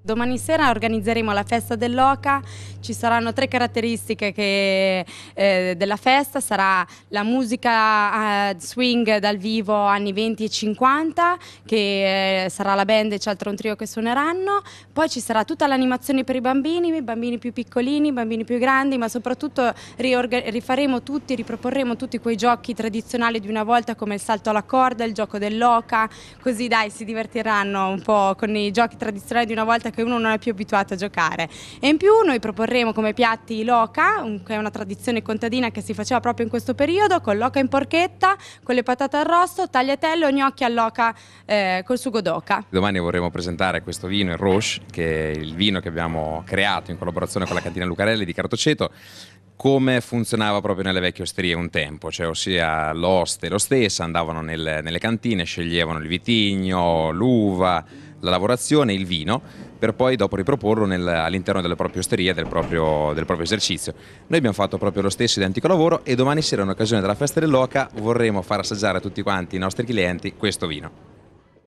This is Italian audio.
Domani sera organizzeremo la festa dell'Oca, ci saranno tre caratteristiche che, eh, della festa, sarà la musica eh, swing dal vivo anni 20 e 50, che eh, sarà la band e c'è altro un trio che suoneranno, poi ci sarà tutta l'animazione per i bambini, i bambini più piccolini, i bambini più grandi, ma soprattutto rifaremo tutti, riproporremo tutti quei giochi tradizionali di una volta come il salto alla corda, il gioco dell'Oca, così dai si divertiranno un po' con i giochi tradizionali di una volta serata cioè che uno non è più abituato a giocare. E in più noi proporremo come piatti loca, che è una tradizione contadina che si faceva proprio in questo periodo, con loca in porchetta, con le patate arrosto, tagliatello, gnocchi all'oca eh, col sugo d'oca. Domani vorremmo presentare questo vino, il Roche, che è il vino che abbiamo creato in collaborazione con la cantina Lucarelli di Cartoceto come funzionava proprio nelle vecchie osterie un tempo, cioè ossia l'oste e lo stesso andavano nel, nelle cantine, sceglievano il vitigno, l'uva, la lavorazione, il vino, per poi dopo riproporlo nel, all'interno della propria osteria, del proprio, del proprio, esercizio. Noi abbiamo fatto proprio lo stesso identico lavoro e domani sera in occasione della festa dell'Oca vorremmo far assaggiare a tutti quanti i nostri clienti questo vino.